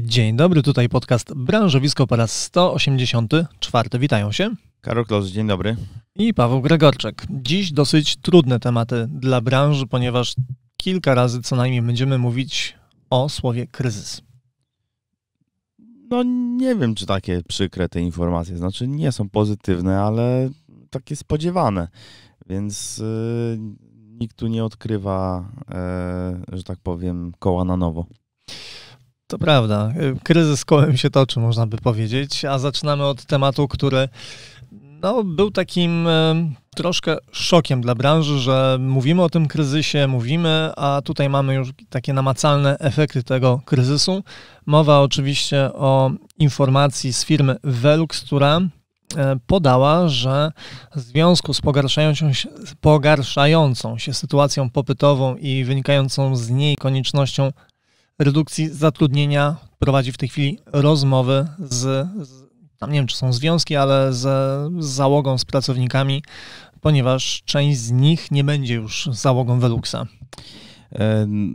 Dzień dobry, tutaj podcast Branżowisko po raz 184. Witają się. Karol Klos, dzień dobry. I Paweł Gregorczyk. Dziś dosyć trudne tematy dla branży, ponieważ kilka razy co najmniej będziemy mówić o słowie kryzys. No nie wiem, czy takie przykre te informacje, znaczy nie są pozytywne, ale takie spodziewane, więc yy, nikt tu nie odkrywa, yy, że tak powiem, koła na nowo. To prawda. Kryzys kołem się toczy, można by powiedzieć. A zaczynamy od tematu, który no, był takim e, troszkę szokiem dla branży, że mówimy o tym kryzysie, mówimy, a tutaj mamy już takie namacalne efekty tego kryzysu. Mowa oczywiście o informacji z firmy Velux, która e, podała, że w związku z pogarszającą się, pogarszającą się sytuacją popytową i wynikającą z niej koniecznością redukcji zatrudnienia prowadzi w tej chwili rozmowy z, z tam nie wiem czy są związki, ale z, z załogą, z pracownikami, ponieważ część z nich nie będzie już załogą Veluxa. E,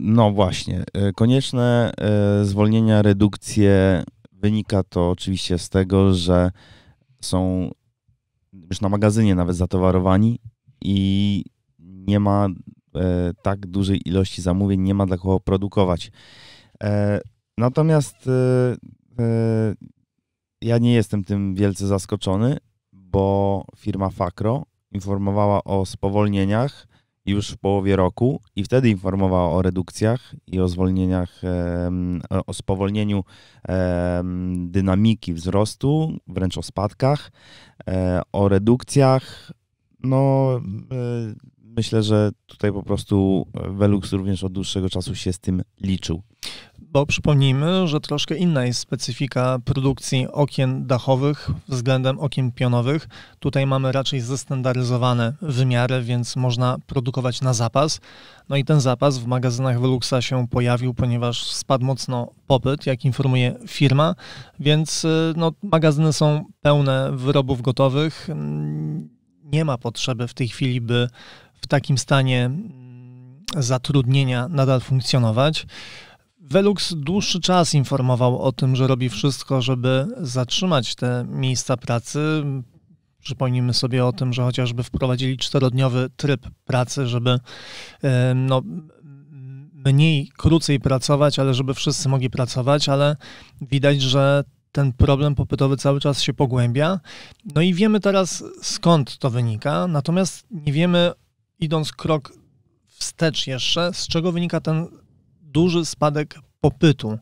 no właśnie, e, konieczne e, zwolnienia, redukcje wynika to oczywiście z tego, że są już na magazynie nawet zatowarowani i nie ma tak dużej ilości zamówień, nie ma dla kogo produkować. E, natomiast e, e, ja nie jestem tym wielce zaskoczony, bo firma Fakro informowała o spowolnieniach już w połowie roku i wtedy informowała o redukcjach i o zwolnieniach, o spowolnieniu dynamiki wzrostu, wręcz o spadkach, o redukcjach. No, myślę, że tutaj po prostu e, Velux również od dłuższego czasu się z tym liczył. Bo przypomnijmy, że troszkę inna jest specyfika produkcji okien dachowych względem okien pionowych. Tutaj mamy raczej zestandaryzowane wymiary, więc można produkować na zapas. No i ten zapas w magazynach Veluxa się pojawił, ponieważ spadł mocno popyt, jak informuje firma, więc e, no, magazyny są pełne wyrobów gotowych mm, nie ma potrzeby w tej chwili, by w takim stanie mm, zatrudnienia nadal funkcjonować. Velux dłuższy czas informował o tym, że robi wszystko, żeby zatrzymać te miejsca pracy. Przypomnijmy sobie o tym, że chociażby wprowadzili czterodniowy tryb pracy, żeby e, no, mniej, krócej pracować, ale żeby wszyscy mogli pracować, ale widać, że ten problem popytowy cały czas się pogłębia. No i wiemy teraz skąd to wynika, natomiast nie wiemy idąc krok wstecz jeszcze, z czego wynika ten duży spadek popytu?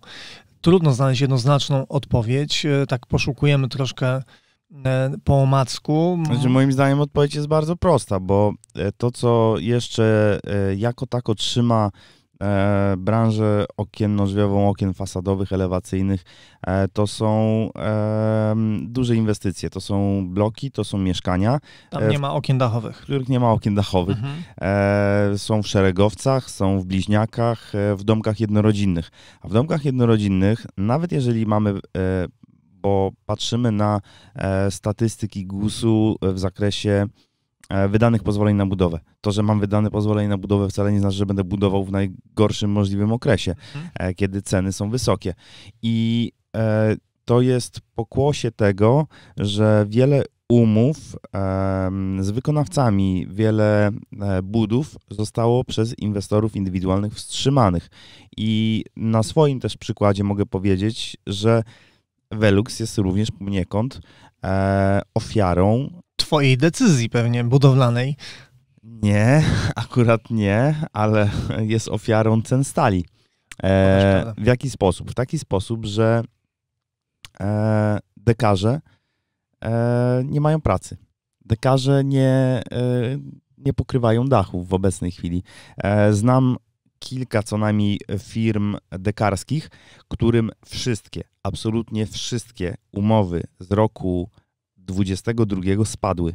Trudno znaleźć jednoznaczną odpowiedź, e, tak poszukujemy troszkę e, po omacku. Znaczy, moim zdaniem odpowiedź jest bardzo prosta, bo e, to, co jeszcze jako tako trzyma e, branżę okienno nożwiową, okien fasadowych, elewacyjnych, e, to są e, duże inwestycje. To są bloki, to są mieszkania. Tam e, nie ma okien dachowych. W których nie ma okien dachowych. Mhm. E, są w szeregowcach, są w bliźniakach, e, w domkach jednorodzinnych. A w domkach jednorodzinnych, nawet jeżeli mamy bo patrzymy na e, statystyki GUS-u w zakresie E, wydanych pozwoleń na budowę. To, że mam wydane pozwolenie na budowę wcale nie znaczy, że będę budował w najgorszym możliwym okresie, mhm. E, kiedy ceny są wysokie. I e, to jest pokłosie tego, że wiele umów z wykonawcami, wiele budów zostało przez inwestorów indywidualnych wstrzymanych. I na swoim też przykładzie mogę powiedzieć, że Velux jest również poniekąd ofiarą Twojej decyzji pewnie budowlanej. Nie, akurat nie, ale jest ofiarą cen stali. E, no, w jaki sposób? W taki sposób, że e, dekarze e, nie mają pracy. Dekarze nie, e, nie pokrywają dachów w obecnej chwili. E, znam kilka co najmniej firm dekarskich, którym wszystkie, absolutnie wszystkie umowy z roku 22 spadły.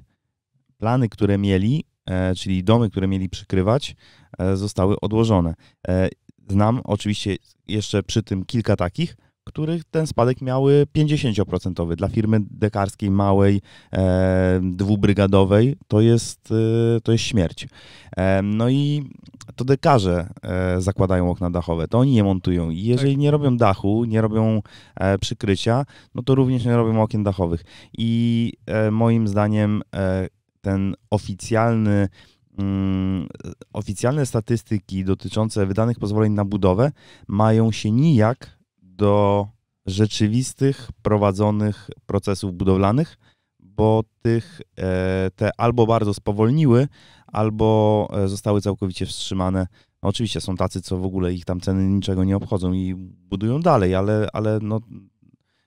Plany, które mieli, e, czyli domy, które mieli przykrywać, e, zostały odłożone. E, znam oczywiście jeszcze przy tym kilka takich, których ten spadek miały 50% dla firmy dekarskiej małej, e, dwubrygadowej, to jest, e, to jest śmierć. E, no i to dekarze e, zakładają okna dachowe, to oni je montują i jeżeli tak. nie robią dachu, nie robią e, przykrycia, no to również nie robią okien dachowych. I e, moim zdaniem ten oficjalny mm, oficjalne statystyki dotyczące wydanych pozwoleń na budowę mają się nijak do rzeczywistych prowadzonych procesów budowlanych, bo tych e, te albo bardzo spowolniły, albo e, zostały całkowicie wstrzymane. No, oczywiście są tacy, co w ogóle ich tam ceny niczego nie obchodzą i budują dalej, ale, ale no,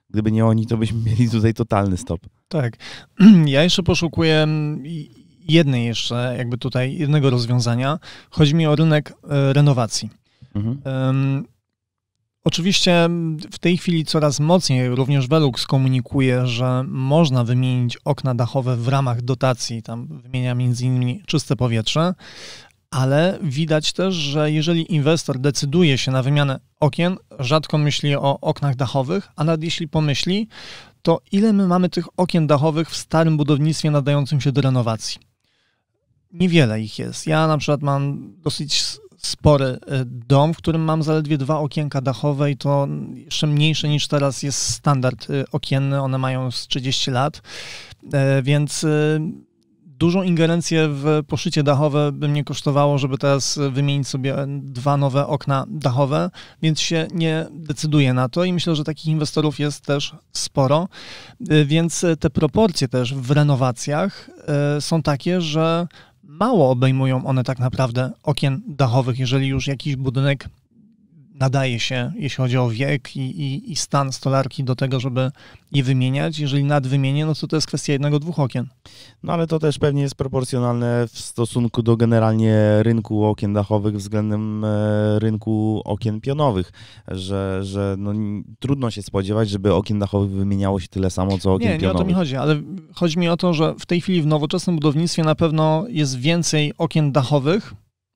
gdyby nie oni, to byśmy mieli tutaj totalny stop. Tak. Ja jeszcze poszukuję mm, jednej jeszcze, jakby tutaj jednego rozwiązania. Chodzi mi o rynek e, renowacji. Mhm. Oczywiście w tej chwili coraz mocniej również Velux komunikuje, że można wymienić okna dachowe w ramach dotacji, tam wymienia między innymi czyste powietrze, ale widać też, że jeżeli inwestor decyduje się na wymianę okien, rzadko myśli o oknach dachowych, a nawet jeśli pomyśli, to ile my mamy tych okien dachowych w starym budownictwie nadającym się do renowacji? Niewiele ich jest. Ja na przykład mam dosyć spory e, dom, w którym mam zaledwie dwa okienka dachowe i to jeszcze mniejsze niż teraz jest standard e, okienny. One mają z 30 lat, e, więc dużą ingerencję w poszycie dachowe by mnie kosztowało, żeby teraz wymienić sobie dwa nowe okna dachowe, więc się nie decyduję na to i myślę, że takich inwestorów jest też sporo. Więc te proporcje też w renowacjach są takie, że Mało obejmują one tak naprawdę okien dachowych, jeżeli już jakiś budynek nadaje się, jeśli chodzi o wiek i, i, i, stan stolarki do tego, żeby je wymieniać. Jeżeli nadwymienię, no to to jest kwestia jednego, dwóch okien. No ale to też pewnie jest proporcjonalne w stosunku do generalnie rynku okien dachowych względem e, rynku okien pionowych, że, że no, trudno się spodziewać, żeby okien dachowych wymieniało się tyle samo, co okien nie, pionowych. Nie, o to mi chodzi, ale chodzi mi o to, że w tej chwili w nowoczesnym budownictwie na pewno jest więcej okien dachowych,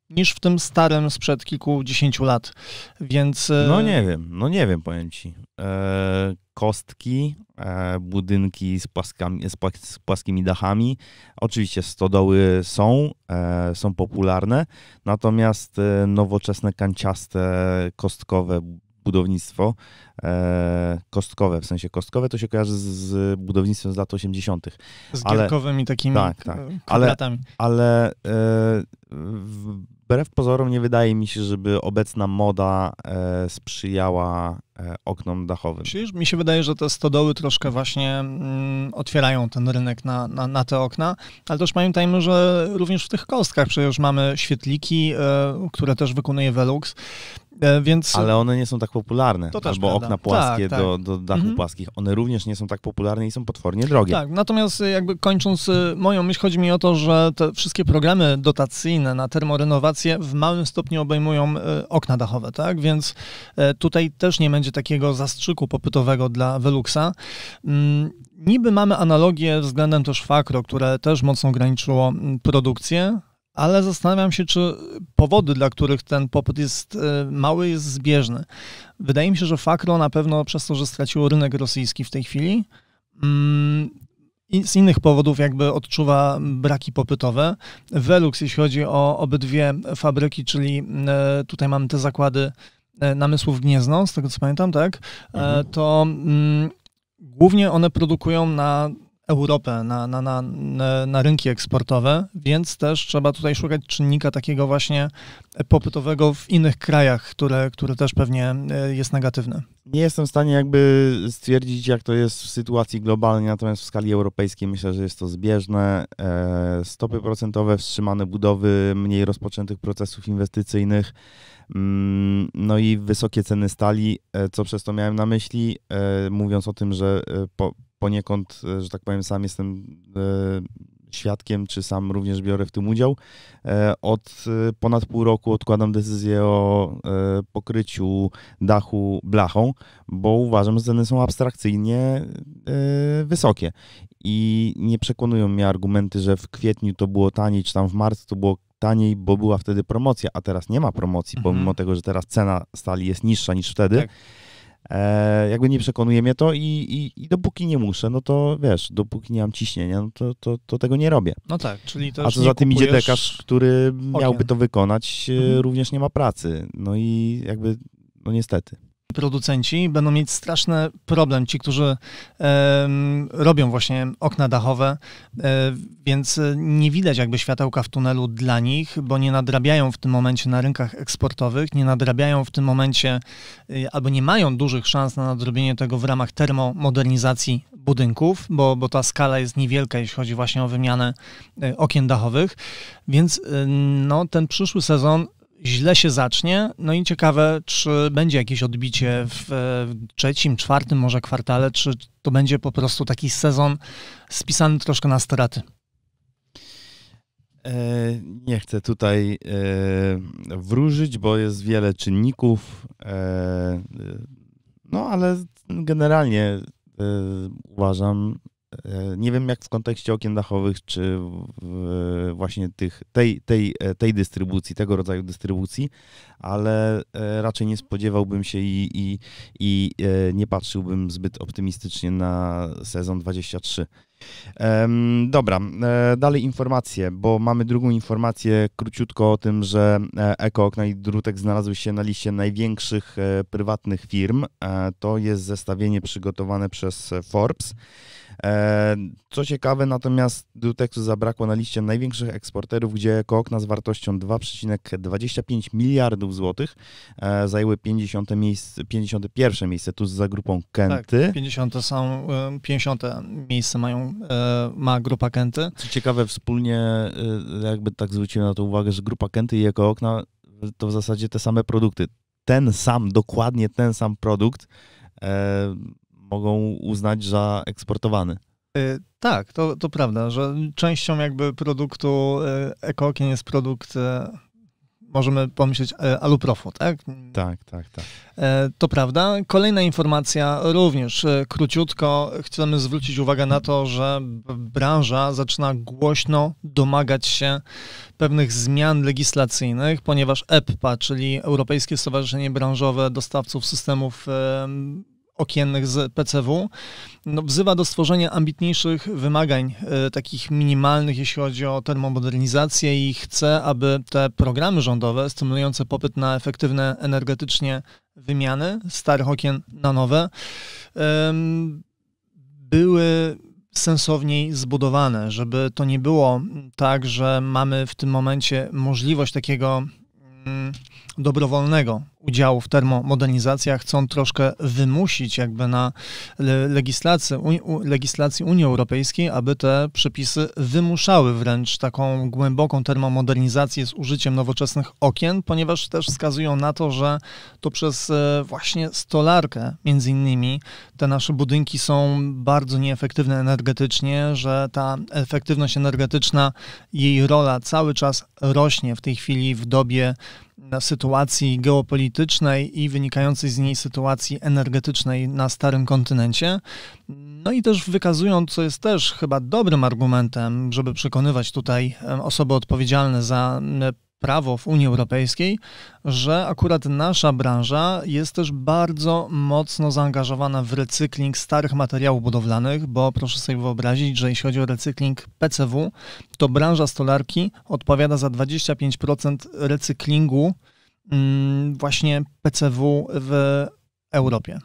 niż w tym starym sprzed kilkudziesięciu lat, więc... E, no nie wiem, no nie wiem, powiem ci. E, kostki, e, budynki z, płaskami, z, z, płaskimi dachami, oczywiście stodoły są, e, są popularne, natomiast e, nowoczesne, kanciaste, kostkowe budownictwo e, kostkowe, w sensie kostkowe to się kojarzy z, z budownictwem z lat 80. Z gierkowymi ale, takimi tak, tak. E, ale, ale e, w, wbrew pozorom nie wydaje mi się, żeby obecna moda e, sprzyjała e, oknom dachowym. Przecież mi się wydaje, że te stodoły troszkę właśnie mm, otwierają ten rynek na, na, na, te okna, ale też pamiętajmy, że również w tych kostkach przecież mamy świetliki, e, które też wykonuje Velux. E, więc... Ale one nie są tak popularne. To też Albo prawda. okna płaskie tak, do, tak. do dachów mhm. płaskich. One również nie są tak popularne i są potwornie drogie. Tak, natomiast e, jakby kończąc e, moją myśl, chodzi mi o to, że te wszystkie programy dotacyjne na termorenowację w małym stopniu obejmują okna dachowe, tak? Więc tutaj też nie będzie takiego zastrzyku popytowego dla Veluxa. Mm, niby mamy analogię względem też Fakro, które też mocno ograniczyło mm, produkcję, ale zastanawiam się, czy powody, dla których ten popyt jest e, mały, jest zbieżny. Wydaje mi się, że Fakro na pewno przez to, że straciło rynek rosyjski w tej chwili, mm, z innych powodów jakby odczuwa braki popytowe. Velux, jeśli chodzi o obydwie fabryki, czyli e, tutaj mamy te zakłady e, namysłów Gniezno, z tego co pamiętam, tak, mhm. to mm, głównie one produkują na Europę, na, na, na, na rynki eksportowe, więc też trzeba tutaj szukać czynnika takiego właśnie popytowego w innych krajach, które, które też pewnie e, jest negatywne. Nie jestem w stanie jakby stwierdzić, jak to jest w sytuacji globalnej, natomiast w skali europejskiej myślę, że jest to zbieżne. E, stopy procentowe, wstrzymane budowy, mniej rozpoczętych procesów inwestycyjnych, mm, no i wysokie ceny stali, e, co przez to miałem na myśli, mówiąc o tym, że po poniekąd, e, że tak powiem, sam jestem e, świadkiem, czy sam również biorę w tym udział. E, od ponad pół roku odkładam decyzję o pokryciu dachu blachą, bo uważam, że ceny są abstrakcyjnie wysokie. I nie przekonują mnie argumenty, że w kwietniu to było taniej, czy tam w marcu to było taniej, bo była wtedy promocja, a teraz nie ma promocji, mhm. pomimo tego, że teraz cena stali jest niższa niż wtedy. Tak E, jakby nie przekonuje mnie to i, i, i, dopóki nie muszę, no to wiesz, dopóki nie mam ciśnienia, no to, to, to tego nie robię. No tak, czyli to A co za tym idzie lekarz, który okien. miałby to wykonać, e, mhm. również nie ma pracy. No i jakby, no niestety producenci będą mieć straszny problem, ci, którzy e, robią właśnie okna dachowe, e, więc e, nie widać jakby światełka w tunelu dla nich, bo nie nadrabiają w tym momencie na rynkach eksportowych, nie nadrabiają w tym momencie e, albo nie mają dużych szans na nadrobienie tego w ramach termomodernizacji budynków, bo, bo ta skala jest niewielka, jeśli chodzi właśnie o wymianę e, okien dachowych, więc e, no, ten przyszły sezon źle się zacznie. No i ciekawe, czy będzie jakieś odbicie w, e, w trzecim, czwartym może kwartale, czy to będzie po prostu taki sezon spisany troszkę na straty. E, nie chcę tutaj e, wróżyć, bo jest wiele czynników. No ale generalnie uważam, E, nie wiem, jak w kontekście okien dachowych, czy właśnie tych, tej, tej, e, tej dystrybucji, tego rodzaju dystrybucji, ale e, raczej nie spodziewałbym się i, i, i nie patrzyłbym zbyt optymistycznie na sezon 23. Dobra, dalej informacje, bo mamy drugą informację króciutko o tym, że Ekookna i Drutek znalazły się na liście największych prywatnych firm. To jest zestawienie przygotowane przez Forbes. E, co ciekawe, natomiast Dutexu zabrakło na liście największych eksporterów, gdzie kookna z wartością 2,25 miliardów złotych e, zajęły 50 miejsce, 51 miejsce tu za grupą Kenty. Tak, 50 są, 50 e, miejsce mają, ma grupa Kenty. Co ciekawe, wspólnie jakby tak zwróciłem na to uwagę, że grupa Kenty i Ekookna to w zasadzie te same produkty. Ten sam, dokładnie ten sam produkt mogą uznać za eksportowany. Y, tak, to, to prawda, że częścią jakby produktu y, ekookin jest produkt, y, możemy pomyśleć, aluprofu, tak? Tak, tak, tak. To prawda. Kolejna informacja, również króciutko, chcemy zwrócić uwagę na to, że branża zaczyna głośno domagać się pewnych zmian legislacyjnych, ponieważ EPPA, czyli Europejskie Stowarzyszenie Branżowe Dostawców Systemów okiennych z PCW, no, wzywa do stworzenia ambitniejszych wymagań, y, takich minimalnych, jeśli chodzi o termomodernizację i chce, aby te programy rządowe stymulujące popyt na efektywne energetycznie wymiany starych okien na nowe y, były sensowniej zbudowane, żeby to nie było tak, że mamy w tym momencie możliwość takiego mm, dobrowolnego udziału w termomodernizacjach chcą troszkę wymusić jakby na legislacji, legislacji Unii Europejskiej, aby te przepisy wymuszały wręcz taką głęboką termomodernizację z użyciem nowoczesnych okien, ponieważ też wskazują na to, że to przez e, właśnie stolarkę między innymi te nasze budynki są bardzo nieefektywne energetycznie, że ta efektywność energetyczna, jej rola cały czas rośnie w tej chwili w dobie sytuacji geopolitycznej i wynikającej z niej sytuacji energetycznej na starym kontynencie. No i też wykazują, co jest też chyba dobrym argumentem, żeby przekonywać tutaj osoby odpowiedzialne za prawo w Unii Europejskiej, że akurat nasza branża jest też bardzo mocno zaangażowana w recykling starych materiałów budowlanych, bo proszę sobie wyobrazić, że jeśli chodzi o recykling PCW, to branża stolarki odpowiada za 25% recyklingu mm, właśnie PCW w Europie.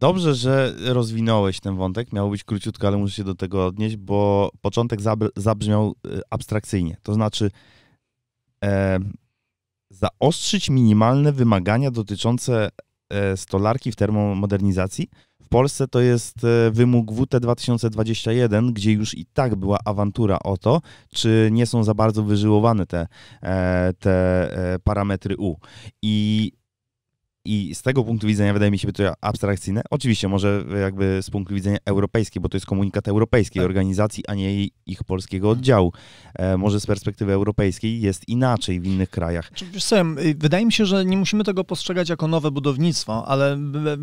Dobrze, że rozwinąłeś ten wątek. Miało być króciutko, ale muszę się do tego odnieść, bo początek zabrzmiał e, abstrakcyjnie. To znaczy e, zaostrzyć minimalne wymagania dotyczące e, stolarki w termomodernizacji. W Polsce to jest e, wymóg WT 2021, gdzie już i tak była awantura o to, czy nie są za bardzo wyżyłowane te, te parametry U. I i z tego punktu widzenia wydaje mi się to abstrakcyjne. Oczywiście może jakby z punktu widzenia europejskiego, bo to jest komunikat europejskiej tak. organizacji, a nie ich polskiego mhm. oddziału. E, może z perspektywy europejskiej jest inaczej w innych krajach. Wiesz y, wydaje mi się, że nie musimy tego postrzegać jako nowe budownictwo, ale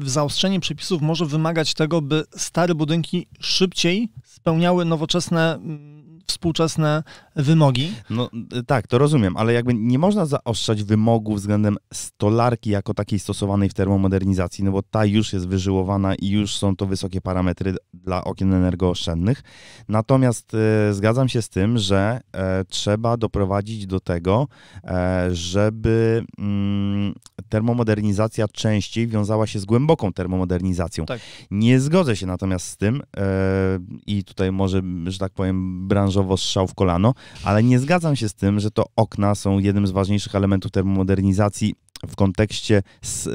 zaostrzenie przepisów może wymagać tego, by stare budynki szybciej spełniały nowoczesne współczesne wymogi. No y, tak, to rozumiem, ale jakby nie można zaostrzać wymogów względem stolarki jako takiej stosowanej w termomodernizacji, no bo ta już jest wyżyłowana i już są to wysokie parametry dla okien energooszczędnych. Natomiast e, zgadzam się z tym, że e, trzeba doprowadzić do tego, e, żeby mm, termomodernizacja częściej wiązała się z głęboką termomodernizacją. Tak. Nie zgodzę się natomiast z tym e, i tutaj może, że tak powiem, branża branżowo strzał w kolano, ale nie zgadzam się z tym, że to okna są jednym z ważniejszych elementów termomodernizacji w kontekście z, e,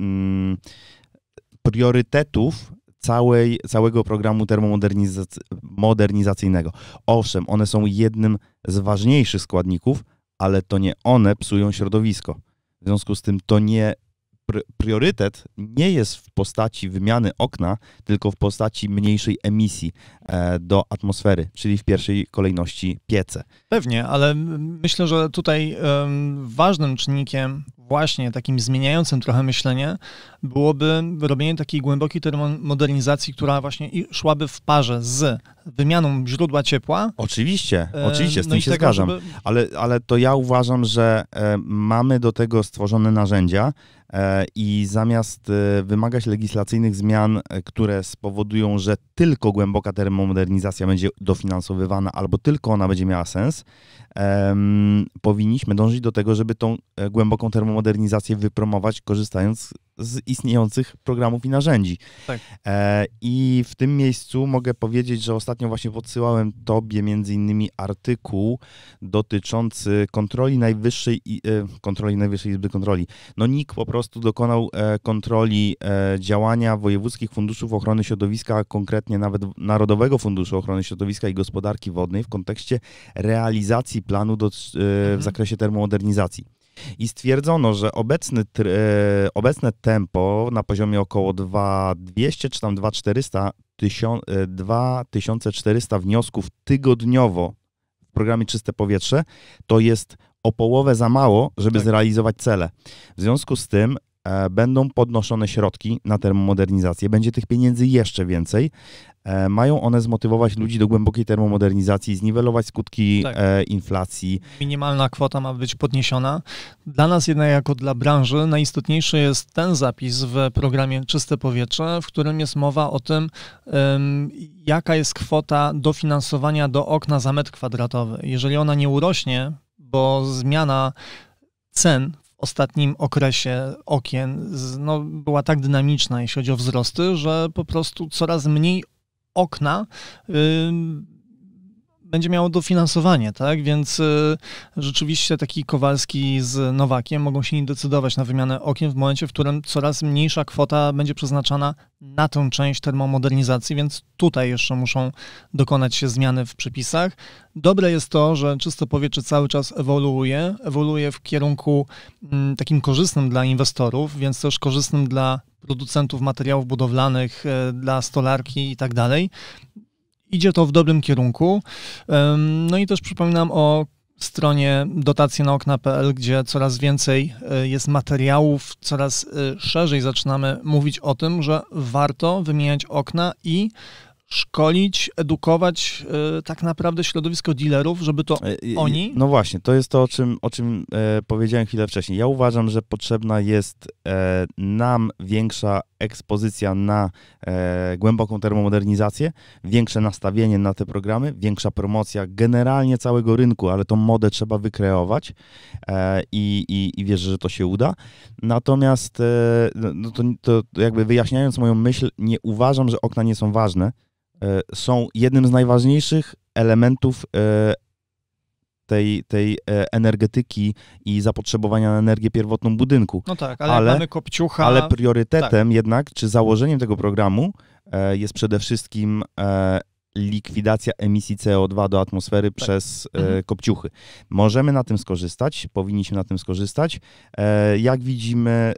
mm, priorytetów całej, całego programu termomodernizacyjnego. Owszem, one są jednym z ważniejszych składników, ale to nie one psują środowisko. W związku z tym to nie priorytet nie jest w postaci wymiany okna, tylko w postaci mniejszej emisji e, do atmosfery, czyli w pierwszej kolejności piece. Pewnie, ale myślę, że tutaj ważnym czynnikiem właśnie takim zmieniającym trochę myślenie byłoby robienie takiej głębokiej termomodernizacji, która właśnie szłaby w parze z wymianą źródła ciepła. Oczywiście, e, oczywiście, z no tym się tego, zgadzam. Żeby... Ale, ale to ja uważam, że e, mamy do tego stworzone narzędzia, E, i zamiast e, wymagać legislacyjnych zmian, e, które spowodują, że tylko głęboka termomodernizacja będzie dofinansowywana albo tylko ona będzie miała sens, powinniśmy dążyć do tego, żeby tą głęboką termomodernizację wypromować, korzystając z istniejących programów i narzędzi. Tak. E, I w tym miejscu mogę powiedzieć, że ostatnio właśnie podsyłałem Tobie między innymi artykuł dotyczący kontroli najwyższej, e, kontroli najwyższej Izby Kontroli. No NIK po prostu dokonał e, kontroli e, działania wojewódzkich funduszów ochrony środowiska, konkretnie nawet Narodowego Funduszu Ochrony Środowiska i Gospodarki Wodnej w kontekście realizacji planu do, e, w mhm. zakresie termomodernizacji i stwierdzono, że obecny, e, obecne tempo na poziomie około 2200 czy tam 2400, 2400 e, wniosków tygodniowo w programie Czyste Powietrze to jest o połowę za mało, żeby tak. zrealizować cele. W związku z tym E, będą podnoszone środki na termomodernizację. Będzie tych pieniędzy jeszcze więcej. E, mają one zmotywować ludzi do głębokiej termomodernizacji, zniwelować skutki tak. E, inflacji. Minimalna kwota ma być podniesiona. Dla nas jednak jako dla branży najistotniejszy jest ten zapis w programie Czyste Powietrze, w którym jest mowa o tym, jaka jest kwota dofinansowania do okna za metr kwadratowy. Jeżeli ona nie urośnie, bo zmiana cen ostatnim okresie okien no, była tak dynamiczna, jeśli chodzi o wzrosty, że po prostu coraz mniej okna będzie miało dofinansowanie, tak? Więc y, rzeczywiście taki Kowalski z Nowakiem mogą się nie decydować na wymianę okien w momencie, w którym coraz mniejsza kwota będzie przeznaczana na tę część termomodernizacji, więc tutaj jeszcze muszą dokonać się zmiany w przepisach. Dobre jest to, że czysto powietrze cały czas ewoluuje, ewoluuje w kierunku mm, takim korzystnym dla inwestorów, więc też korzystnym dla producentów materiałów budowlanych, e, dla stolarki i tak dalej idzie to w dobrym kierunku. No i też przypominam o stronie dotacje na okna.pl, gdzie coraz więcej e, jest materiałów, coraz e, szerzej zaczynamy mówić o tym, że warto wymieniać okna i szkolić, edukować y, tak naprawdę środowisko dealerów, żeby to e, e, oni. No właśnie, to jest to, o czym, o czym e, powiedziałem chwilę wcześniej. Ja uważam, że potrzebna jest e, nam większa ekspozycja na e, głęboką termomodernizację, większe nastawienie na te programy, większa promocja generalnie całego rynku, ale tą modę trzeba wykreować i, i, i wierzę, że to się uda. Natomiast no, no to, to jakby wyjaśniając moją myśl, nie uważam, że okna nie są ważne E, są jednym z najważniejszych elementów e, tej, tej e, energetyki i zapotrzebowania na energię pierwotną budynku. No tak, ale, ale mamy kopciucha. Ale priorytetem tak. jednak, czy założeniem tego programu jest przede wszystkim likwidacja emisji CO2 do atmosfery tak. przez e, mhm. kopciuchy. Możemy na tym skorzystać, powinniśmy na tym skorzystać. E, jak widzimy, e,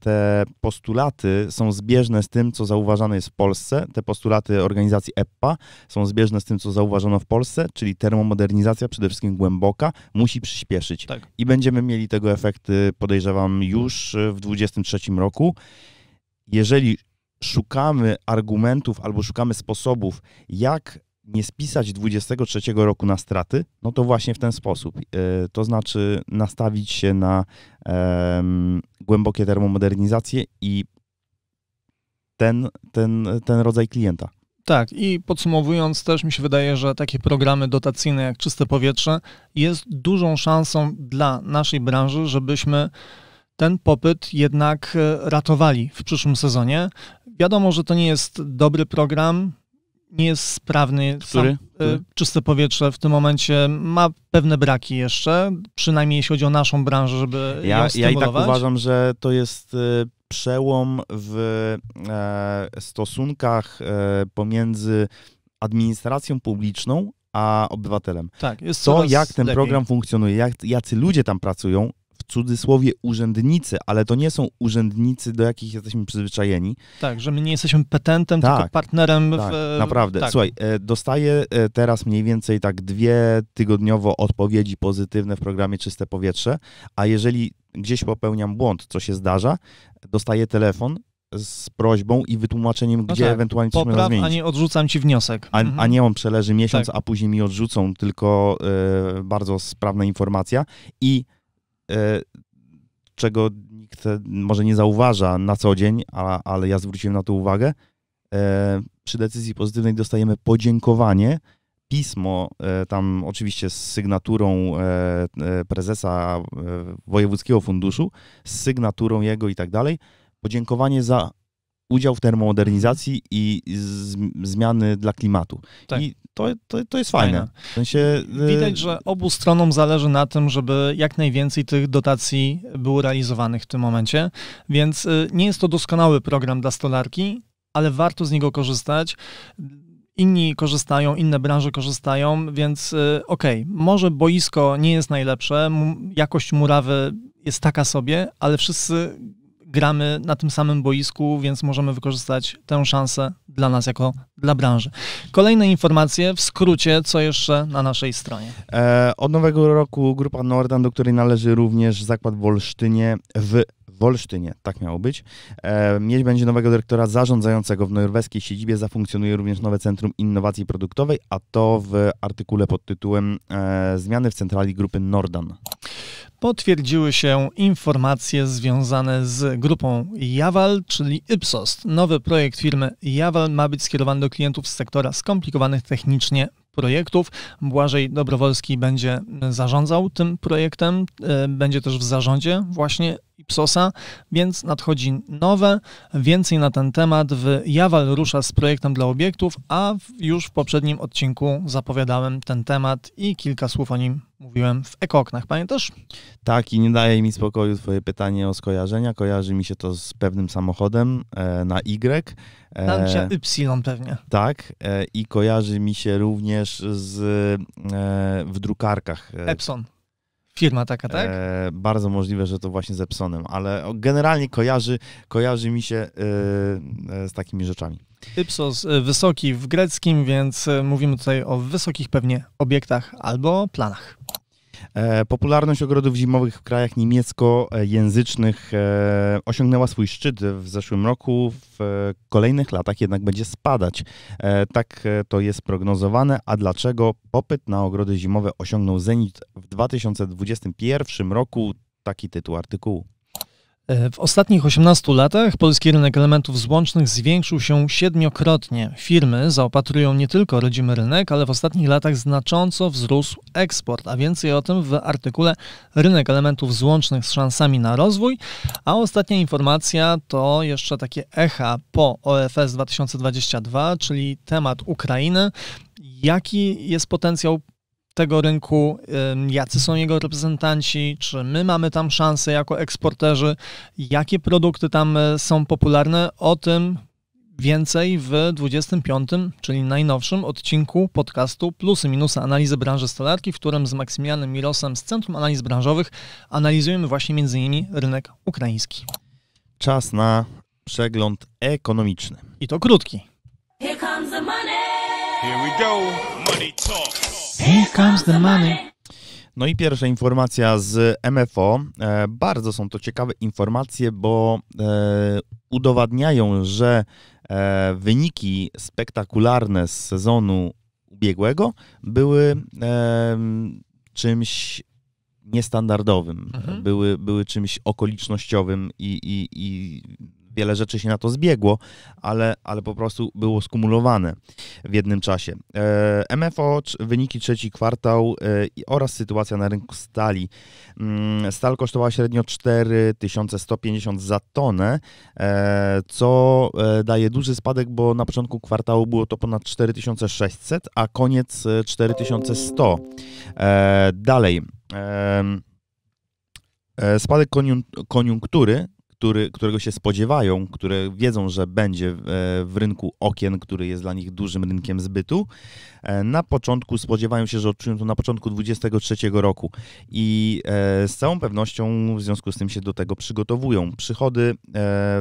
te postulaty są zbieżne z tym, co zauważane jest w Polsce. Te postulaty organizacji EPPA są zbieżne z tym, co zauważono w Polsce, czyli termomodernizacja, przede wszystkim głęboka, musi przyspieszyć. Tak. I będziemy mieli tego efekty, podejrzewam, już w 2023 roku jeżeli szukamy argumentów albo szukamy sposobów, jak nie spisać 23 roku na straty, no to właśnie w ten sposób. Y, to znaczy nastawić się na um, głębokie termomodernizacje i ten, ten, ten rodzaj klienta. Tak, i podsumowując, też mi się wydaje, że takie programy dotacyjne jak Czyste Powietrze jest dużą szansą dla naszej branży, żebyśmy ten popyt jednak e, ratowali w przyszłym sezonie. Wiadomo, że to nie jest dobry program, nie jest sprawny. Który? Sam, e, Który? Czyste powietrze w tym momencie ma pewne braki jeszcze, przynajmniej jeśli chodzi o naszą branżę, żeby ja, ją stymulować. Ja i tak uważam, że to jest e, przełom w e, stosunkach pomiędzy administracją publiczną a obywatelem. Tak, jest to, jak ten lepiej. program funkcjonuje, jak, jacy ludzie tam pracują, cudzysłowie urzędnicy, ale to nie są urzędnicy, do jakich jesteśmy przyzwyczajeni. Tak, że my nie jesteśmy petentem, tak, tylko partnerem. Tak, w, e, naprawdę. Tak. Słuchaj, e, dostaję e, teraz mniej więcej tak dwie tygodniowo odpowiedzi pozytywne w programie Czyste Powietrze, a jeżeli gdzieś popełniam błąd, co się zdarza, dostaję telefon z prośbą i wytłumaczeniem, no gdzie tak, ewentualnie coś można zmienić. a nie odrzucam ci wniosek. A, mhm. a nie on przeleży miesiąc, tak. a później mi odrzucą, tylko y, bardzo sprawna informacja i Y, czego nikt e, może nie zauważa na co dzień, ale ja zwróciłem na to uwagę. E, przy decyzji pozytywnej dostajemy podziękowanie, pismo, e, tam oczywiście z sygnaturą prezesa Wojewódzkiego Funduszu, z sygnaturą jego i tak dalej. Podziękowanie za udział w termomodernizacji i z, zmiany dla klimatu. Tak. I to, to, to jest fajne. fajne. W sensie... Y, Widać, że obu stronom zależy na tym, żeby jak najwięcej tych dotacji było realizowanych w tym momencie, więc y, nie jest to doskonały program dla stolarki, ale warto z niego korzystać inni korzystają, inne branże korzystają, więc y, okej, okay, może boisko nie jest najlepsze, jakość murawy jest taka sobie, ale wszyscy gramy na tym samym boisku, więc możemy wykorzystać tę szansę dla nas jako dla branży. Kolejne informacje w skrócie, co jeszcze na naszej stronie. E, od nowego roku grupa Nordan, do której należy również zakład w Olsztynie w w Olsztynie, tak miało być. E, mieć będzie nowego dyrektora zarządzającego w norweskiej siedzibie. Zafunkcjonuje również nowe Centrum Innowacji Produktowej, a to w artykule pod tytułem e, Zmiany w centrali grupy Nordan potwierdziły się informacje związane z grupą Jawal, czyli Ipsos. Nowy projekt firmy Jawal ma być skierowany do klientów z sektora skomplikowanych technicznie projektów. Błażej Dobrowolski będzie zarządzał tym projektem, e, będzie też w zarządzie właśnie Ipsosa, więc nadchodzi nowe. Więcej na ten temat w Jawal rusza z projektem dla obiektów, a już w poprzednim odcinku zapowiadałem ten temat i kilka słów o nim mówiłem w ekoknach. Pamiętasz? Tak i nie daje mi spokoju twoje pytanie o skojarzenia. Kojarzy mi się to z pewnym samochodem e, na Y Lancia e, Y pewnie. Tak, e, i kojarzy mi się również z, e, w drukarkach. Epson. Firma taka, tak? E, bardzo możliwe, że to właśnie z Epsonem, ale generalnie kojarzy, kojarzy mi się e, e, z takimi rzeczami. Ypsos wysoki w greckim, więc mówimy tutaj o wysokich pewnie obiektach albo planach. E, popularność ogrodów zimowych w krajach niemieckojęzycznych e, osiągnęła swój szczyt w zeszłym roku, w kolejnych latach jednak będzie spadać. E, tak to jest prognozowane. A dlaczego popyt na ogrody zimowe osiągnął zenit w 2021 roku? Taki tytuł artykułu. E, w ostatnich 18 latach polski rynek elementów złącznych zwiększył się siedmiokrotnie. Firmy zaopatrują nie tylko rodzimy rynek, ale w ostatnich latach znacząco wzrósł eksport, a więcej o tym w artykule Rynek elementów złącznych z szansami na rozwój. A ostatnia informacja to jeszcze takie echa po OFS 2022, czyli temat Ukrainy. Jaki jest potencjał tego rynku, jacy są jego reprezentanci, czy my mamy tam szansę jako eksporterzy, jakie produkty tam e, są popularne. O tym więcej w 25, czyli najnowszym odcinku podcastu Plusy Minusy Analizy Branży Stolarki, w którym z Maksymilianem Mirosem z Centrum Analiz Branżowych analizujemy właśnie m.in. rynek ukraiński. Czas na przegląd ekonomiczny. I to krótki. Here comes the money. Here we go. Money talk. Here comes the money. No i pierwsza informacja z MFO. E, bardzo są to ciekawe informacje, bo e, udowadniają, że e, wyniki spektakularne z sezonu ubiegłego były czymś niestandardowym, mhm. były, były czymś okolicznościowym i, i, i wiele rzeczy się na to zbiegło, ale, ale po prostu było skumulowane w jednym czasie. E, MFO, wyniki trzeci kwartał e, oraz sytuacja na rynku stali. Mm, stal kosztowała średnio 4150 za tonę, e, co daje duży spadek, bo na początku kwartału było to ponad 4600, a koniec 4100. Dalej. Spadek koniunktury który, którego się spodziewają, które wiedzą, że będzie e, w rynku okien, który jest dla nich dużym rynkiem zbytu, e, na początku spodziewają się, że odczują to na początku 2023 roku i e, z całą pewnością w związku z tym się do tego przygotowują. Przychody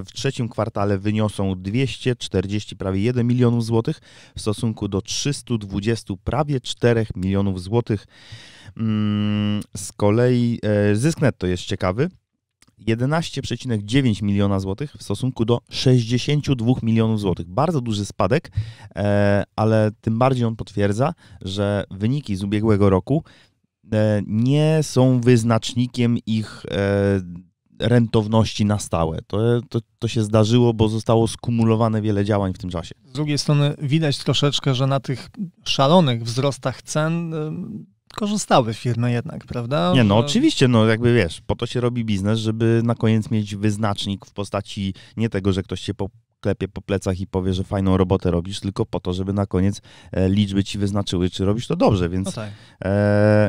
w trzecim kwartale wyniosą 240, prawie 1 milionów złotych w stosunku do 320, prawie 4 milionów złotych. Mm, z kolei zysk netto jest ciekawy 11,9 miliona złotych w stosunku do 62 milionów złotych. Bardzo duży spadek, e, ale tym bardziej on potwierdza, że wyniki z ubiegłego roku e, nie są wyznacznikiem ich e, rentowności na stałe. To, to, to się zdarzyło, bo zostało skumulowane wiele działań w tym czasie. Z drugiej strony widać troszeczkę, że na tych szalonych wzrostach cen skorzystały firmy jednak, prawda? Nie, no oczywiście, no jakby wiesz, po to się robi biznes, żeby na koniec mieć wyznacznik w postaci nie tego, że ktoś się po lepiej po plecach i powie, że fajną robotę robisz, tylko po to, żeby na koniec e, liczby ci wyznaczyły, czy robisz to dobrze, więc no tak. e,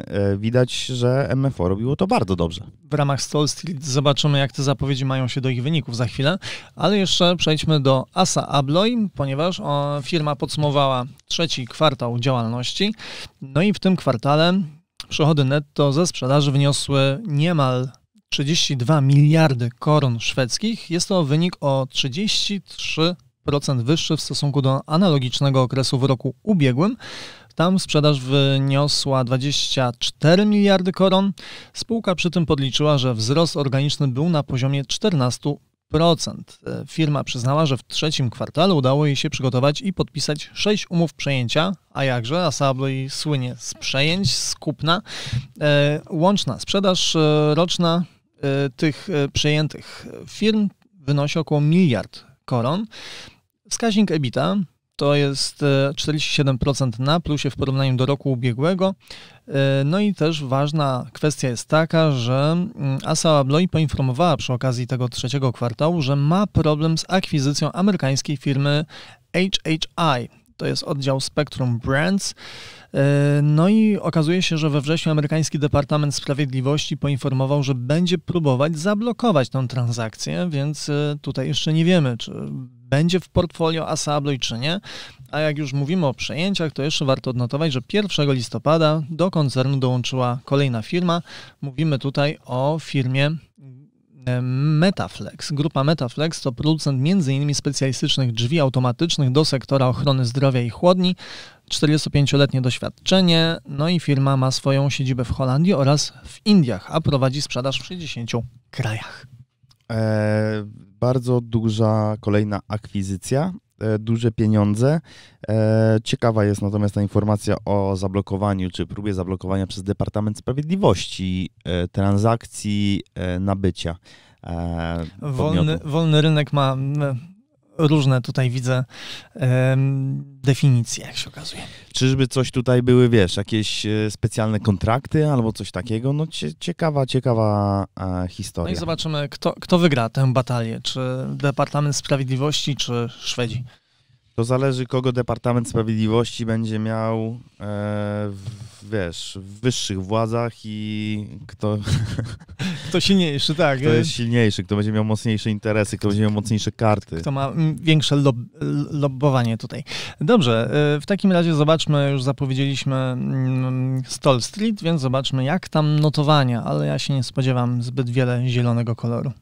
e, widać, że MFO robiło to bardzo dobrze. W ramach Stall Street zobaczymy, jak te zapowiedzi mają się do ich wyników za chwilę, ale jeszcze przejdźmy do Asa Abloy, ponieważ o, firma podsumowała trzeci kwartał działalności, no i w tym kwartale przychody netto ze sprzedaży wyniosły niemal 32 miliardy koron szwedzkich. Jest to wynik o 33% wyższy w stosunku do analogicznego okresu w roku ubiegłym. Tam sprzedaż wyniosła 24 miliardy koron. Spółka przy tym podliczyła, że wzrost organiczny był na poziomie 14%. Firma przyznała, że w trzecim kwartale udało jej się przygotować i podpisać sześć umów przejęcia, a jakże i słynie z przejęć, z kupna. E, łączna sprzedaż e, roczna E, tych e, przejętych firm wynosi około miliard koron. Wskaźnik EBITA to jest 47% e, na plusie w porównaniu do roku ubiegłego. No i też ważna kwestia jest taka, że mm, Asa Abloy poinformowała przy okazji tego trzeciego kwartału, że ma problem z akwizycją amerykańskiej firmy HHI, to jest oddział Spectrum Brands. E, no i okazuje się, że we wrześniu amerykański Departament Sprawiedliwości poinformował, że będzie próbować zablokować tę transakcję, więc e, tutaj jeszcze nie wiemy, czy będzie w portfolio ASABLO, czy nie. A jak już mówimy o przejęciach, to jeszcze warto odnotować, że 1 listopada do koncernu dołączyła kolejna firma. Mówimy tutaj o firmie Metaflex. Grupa Metaflex to producent m.in. specjalistycznych drzwi automatycznych do sektora ochrony zdrowia i chłodni, 45-letnie doświadczenie, no i firma ma swoją siedzibę w Holandii oraz w Indiach, a prowadzi sprzedaż w 60 krajach. E, bardzo duża kolejna akwizycja E, duże pieniądze. E, ciekawa jest natomiast ta informacja o zablokowaniu, czy próbie zablokowania przez Departament Sprawiedliwości e, transakcji nabycia. Wolny, wolny rynek ma różne tutaj widzę um, definicje, jak się okazuje. Czyżby coś tutaj były, wiesz, jakieś e, specjalne kontrakty albo coś takiego? No ciekawa, ciekawa e, historia. No i zobaczymy, kto, kto wygra tę batalię, czy Departament Sprawiedliwości, czy Szwedzi. To zależy, kogo Departament Sprawiedliwości będzie miał e, w wiesz, w wyższych władzach i kto... Kto silniejszy, tak. Kto jest silniejszy, kto będzie miał mocniejsze interesy, kto będzie miał mocniejsze karty. Kto ma większe lob lobbowanie tutaj. Dobrze, y, w takim razie zobaczmy, już zapowiedzieliśmy mm, Stall Street, więc zobaczmy jak tam notowania, ale ja się nie spodziewam zbyt wiele zielonego koloru.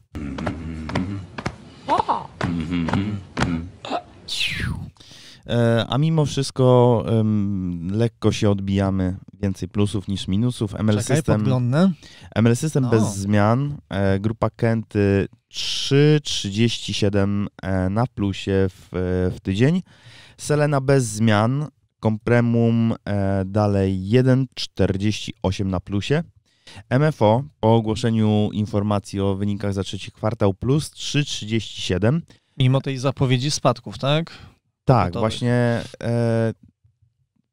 Mm -hmm. E, a mimo wszystko um, lekko się odbijamy, więcej plusów niż minusów. ML Czekaj, System, ML System no. bez zmian, e, grupa Kenty 3,37 e, na plusie w, e, w tydzień. Selena bez zmian, Compremum e, dalej 1,48 na plusie. MFO po ogłoszeniu informacji o wynikach za trzeci kwartał plus 3,37. Mimo tej zapowiedzi spadków, tak? Tak, gotowych. właśnie e,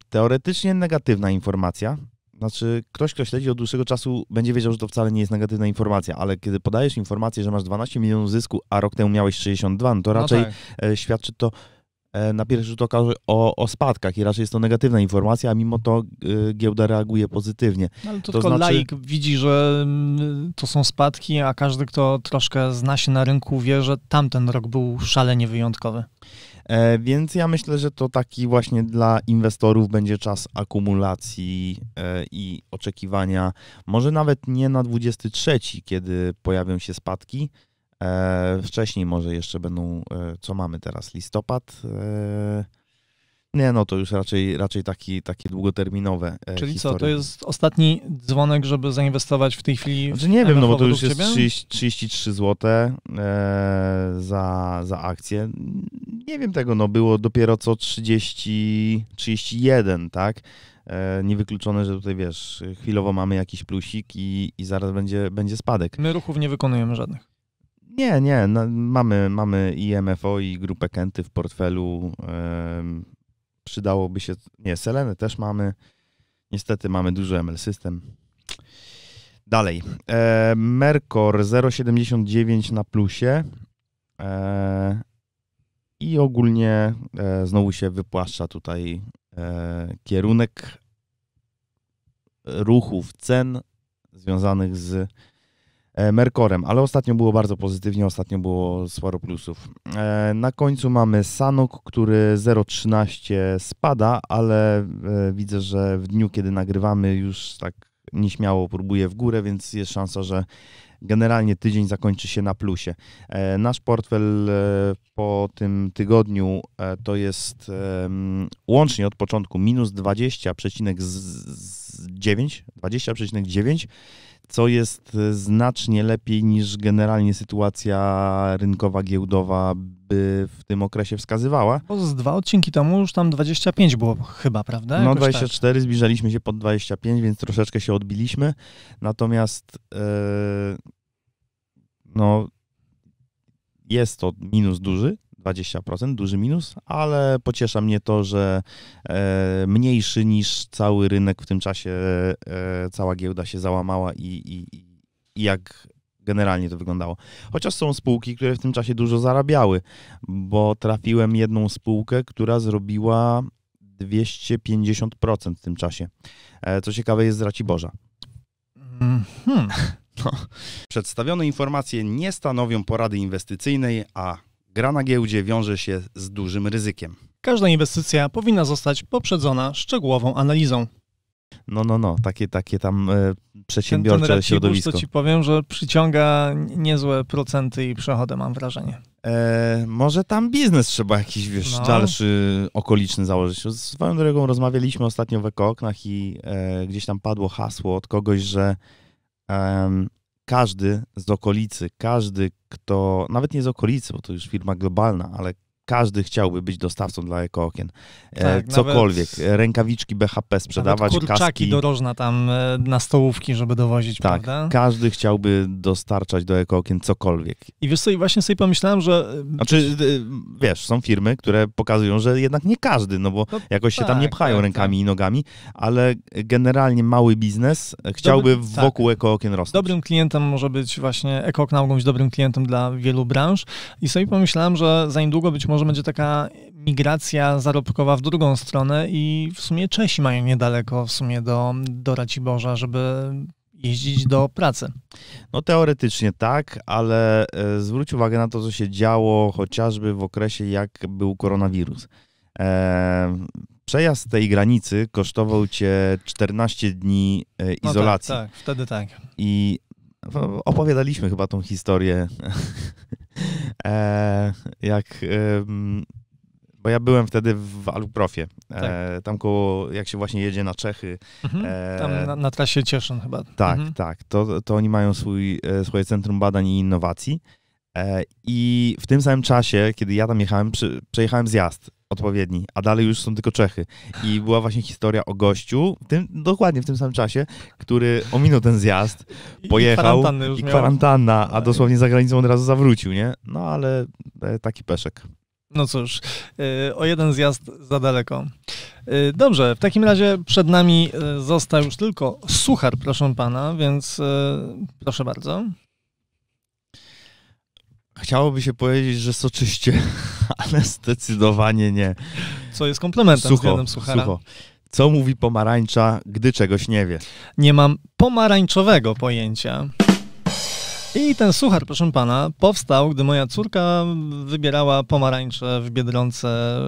teoretycznie negatywna informacja. Znaczy, ktoś, kto śledzi od dłuższego czasu, będzie wiedział, że to wcale nie jest negatywna informacja, ale kiedy podajesz informację, że masz 12 milionów zysku, a rok temu miałeś 62, no to no raczej no tak. E, świadczy to e, na pierwszy rzut oka o, o spadkach i raczej jest to negatywna informacja, a mimo to e, giełda reaguje pozytywnie. No, ale to, to tylko znaczy... laik widzi, że mm, to są spadki, a każdy, kto troszkę zna się na rynku, wie, że tamten rok był szalenie wyjątkowy. E, więc ja myślę, że to taki właśnie dla inwestorów będzie czas akumulacji e, i oczekiwania, może nawet nie na 23, kiedy pojawią się spadki. E, wcześniej może jeszcze będą, co mamy teraz, listopad. Nie, no to już raczej, raczej taki, takie długoterminowe. E, Czyli historie. co, to jest ostatni dzwonek, żeby zainwestować w tej chwili? Znaczy nie wiem, no bo to już jest 30, 33 zł e, za, za akcję. Nie wiem tego, no było dopiero co 30, 31, tak? E, niewykluczone, że tutaj wiesz, chwilowo mamy jakiś plusik i, i zaraz będzie, będzie spadek. My ruchów nie wykonujemy żadnych. Nie, nie, no, mamy, mamy i MFO, i grupę Kenty w portfelu przydałoby się. Nie, Seleny też mamy. Niestety mamy dużo ML system. Dalej. E, Merkor 0,79 na plusie. E, I ogólnie e, znowu się wypłaszcza tutaj e, kierunek ruchów cen związanych z E, Merkorem, ale ostatnio było bardzo pozytywnie, ostatnio było sporo plusów. E, na końcu mamy Sanok, który 0,13 spada, ale e, widzę, że w dniu, kiedy nagrywamy, już tak nieśmiało próbuje w górę, więc jest szansa, że generalnie tydzień zakończy się na plusie. E, nasz portfel e, po tym tygodniu e, to jest łącznie od początku minus 20,9, 20,9 co jest znacznie lepiej niż generalnie sytuacja rynkowa, giełdowa by w tym okresie wskazywała. Bo z dwa odcinki temu już tam 25 było chyba, prawda? No, Jakoś no 24, tak. zbliżaliśmy się pod 25, więc troszeczkę się odbiliśmy. Natomiast e, no jest to minus duży, 20%, duży minus, ale pociesza mnie to, że e, mniejszy niż cały rynek w tym czasie e, cała giełda się załamała i, i, i jak generalnie to wyglądało. Chociaż są spółki, które w tym czasie dużo zarabiały, bo trafiłem jedną spółkę, która zrobiła 250% w tym czasie. E, co ciekawe jest z Raciborza. Hmm. No. Przedstawione informacje nie stanowią porady inwestycyjnej, a gra na giełdzie wiąże się z dużym ryzykiem. Każda inwestycja powinna zostać poprzedzona szczegółową analizą. No, no, no, takie, takie tam e, przedsiębiorcze ten, ten środowisko. to ci powiem, że przyciąga niezłe procenty i przychody, mam wrażenie. E, może tam biznes trzeba jakiś, wiesz, no. dalszy, okoliczny założyć. Z Swoją drogą rozmawialiśmy ostatnio w Ekooknach i e, gdzieś tam padło hasło od kogoś, że każdy z okolicy, każdy, kto, nawet nie z okolicy, bo to już firma globalna, ale każdy chciałby być dostawcą dla ekookien. E, tak, Cokolwiek, nawet, rękawiczki BHP sprzedawać, nawet kurczaki kaski. dorożna tam e, na stołówki, żeby dowozić, tak, prawda? każdy chciałby dostarczać do ekookien cokolwiek. I wiesz co, i właśnie sobie pomyślałem, że... E, znaczy, wiesz, są firmy, które pokazują, że jednak nie każdy, no bo no jakoś tak, się tam nie tak, pchają tak, rękami tak. i nogami, ale generalnie mały biznes chciałby Dobry, tak. wokół ekookien rosnąć. Dobrym klientem może być właśnie, ekookna mogą być dobrym klientem dla wielu branż i sobie pomyślałem, że za niedługo być może może będzie taka migracja zarobkowa w drugą stronę i w sumie Czesi mają niedaleko w sumie do, do Raciborza, żeby jeździć do pracy. No teoretycznie tak, ale e, zwróć uwagę na to, co się działo chociażby w okresie, jak był koronawirus. E, przejazd tej granicy kosztował cię 14 dni e, izolacji. No tak, tak, wtedy tak. I no, opowiadaliśmy chyba tą historię, e, jak bo ja byłem wtedy w Aluprofie, e, tak. tam koło, jak się właśnie jedzie na Czechy. Mhm, e, tam na, na, trasie Cieszyn chyba. Tak, mhm. tak. To, to oni mają swój, e, swoje Centrum Badań i Innowacji i w tym samym czasie, kiedy ja tam jechałem, przy, przejechałem zjazd odpowiedni, a dalej już są tylko Czechy. I była właśnie historia o gościu, tym, dokładnie w tym samym czasie, który ominął ten zjazd, pojechał i, i kwarantanna, a dosłownie za granicą od razu zawrócił, nie? No ale e, taki peszek. No cóż, e, o jeden zjazd za daleko. E, dobrze, w takim razie przed nami został już tylko suchar, proszę pana, więc proszę bardzo. Chciałoby się powiedzieć, że soczyście, ale zdecydowanie nie. Co jest komplementem sucho, względem suchara. Sucho. Co mówi pomarańcza, gdy czegoś nie wie? Nie mam pomarańczowego pojęcia. I ten suchar, proszę pana, powstał, gdy moja córka wybierała pomarańcze w Biedronce,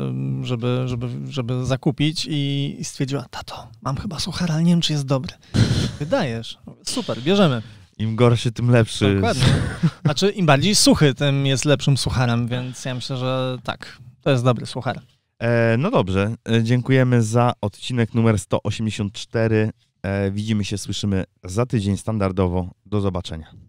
żeby, żeby, żeby zakupić i stwierdziła, tato, mam chyba suchar, ale nie wiem, czy jest dobry. Wydajesz. Super, bierzemy. Im gorszy, tym lepszy. Dokładnie. Znaczy, im bardziej suchy, tym jest lepszym słucharem, więc ja myślę, że tak, to jest dobry słuchar. E, no dobrze, e, dziękujemy za odcinek numer 184. E, widzimy się, słyszymy za tydzień standardowo. Do zobaczenia.